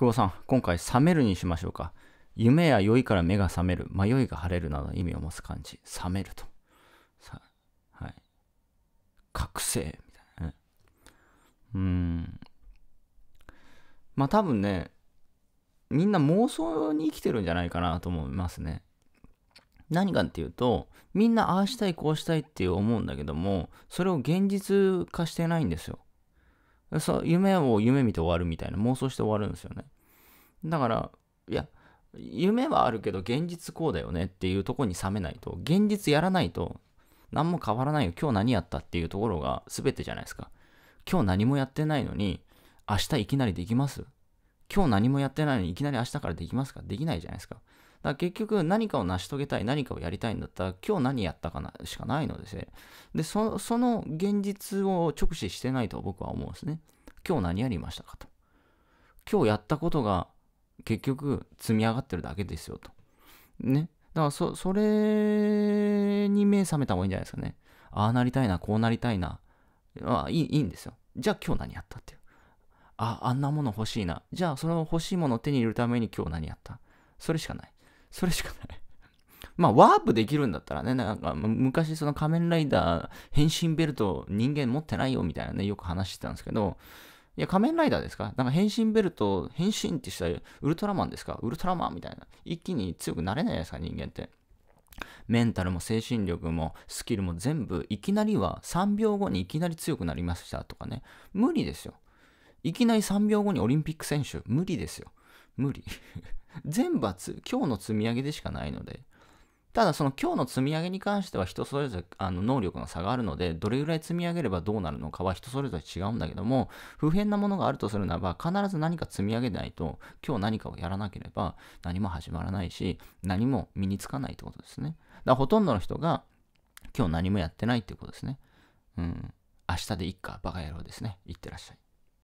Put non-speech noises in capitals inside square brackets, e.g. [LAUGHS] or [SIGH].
久保さん、今回、冷めるにしましょうか。夢や酔いから目が覚める、迷いが晴れるなど意味を持つ漢字、冷めると。さはい。覚醒、みたいなね。うん。まあ多分ね、みんな妄想に生きてるんじゃないかなと思いますね。何かっていうと、みんなああしたい、こうしたいって思うんだけども、それを現実化してないんですよ。そう夢を夢見て終わるみたいな妄想して終わるんですよね。だから、いや、夢はあるけど現実こうだよねっていうとこに冷めないと、現実やらないと何も変わらないよ。今日何やったっていうところが全てじゃないですか。今日何もやってないのに、明日いきなりできます今日何もやってないのにいきなり明日からできますかできないじゃないですか。だ結局何かを成し遂げたい、何かをやりたいんだったら、今日何やったかなしかないのですね。で、そその現実を直視してないと僕は思うんですね。今日何やりましたかと。今日やったことが結局積み上がってるだけですよと。ね。だからそ、それに目覚めた方がいいんじゃないですかね。ああなりたいな、こうなりたいな。あいいいいんですよ。じゃあ今日何やったっていう。あ、あんなもの欲しいな。じゃあその欲しいものを手に入れるために今日何やったそれしかない。それしかない [LAUGHS] まあ、ワープできるんだったらね、なんか昔その仮面ライダー変身ベルト人間持ってないよみたいなね、よく話してたんですけど、いや、仮面ライダーですかなんか変身ベルト、変身ってしたらウルトラマンですかウルトラマンみたいな。一気に強くなれないじゃないですか、人間って。メンタルも精神力もスキルも全部いきなりは3秒後にいきなり強くなりましたとかね無理ですよいきなり3秒後にオリンピック選手無理ですよ無理 [LAUGHS] 全部は今日の積み上げでしかないので。ただその今日の積み上げに関しては人それぞれあの能力の差があるので、どれぐらい積み上げればどうなるのかは人それぞれ違うんだけども、不変なものがあるとするならば、必ず何か積み上げないと、今日何かをやらなければ何も始まらないし、何も身につかないってことですね。だからほとんどの人が今日何もやってないってことですね。うん。明日でいっか、バカ野郎ですね。いってらっしゃい。